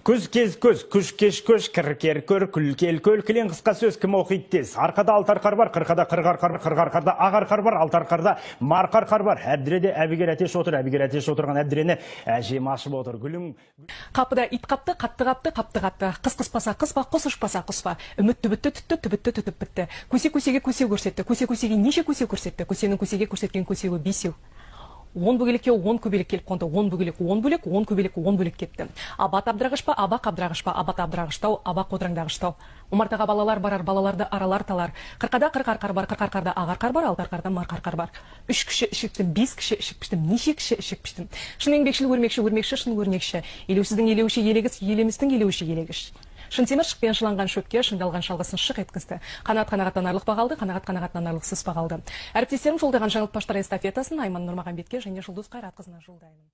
Күз кез көз, күш кеш көш, кіркер көр, күлкел көл, кілең қысқа сөз кім оқиды тез. Арқада қар бар, қырқада қырғар қар, қырғар қарда қар бар, алтарқарда марқар қар бар. Әбдіреде әбігер әтеш отыр, әбігер әтеш отырған әбдірені әжем ашып отыр. Гүлім қапыда ит қапты, қатты қапты, қапты қапты. Қыс қыспаса қыспа, құс ұшпаса құспа. Үміт түбітті түтті, түбітті түтіп бітті. Көсе көсеге көсе көрсетті, көсе көсеге неше көсе көрсетті, көсенің көсеге көрсеткен көсеуі бесеу он бөгелекке он көбелек келіп қонды он бөгелек он бөлек он көбелек он бөлек кетті абат абдырағыш па аба қабдырағыш па абат абдырағыштау аба қодыраңдағыштау омартаға балалар барар балаларды аралар талар қырқада арқар бар қырқ арқарда ақ арқар бар алты арқарда мар қарқар бар үш кіші ішіктім бес кіші ішік піштім неше кіші ішік піштім шын еңбекшіл өрмекші өрмекші шын өрнекші елеусіздің елеуші елегіс елемістің елеуші елегіш шынтемір шықпен жыланған шөпке шыңдалған шалғысын шық еткізді қанат қанағаттанарлық баға алды қанағат қанағаттанарлықсыз баға алды әріптестерім жолдаған жаңылтпаштар эстафетасын айман бетке және жұлдыз қайратқызына жолдаймын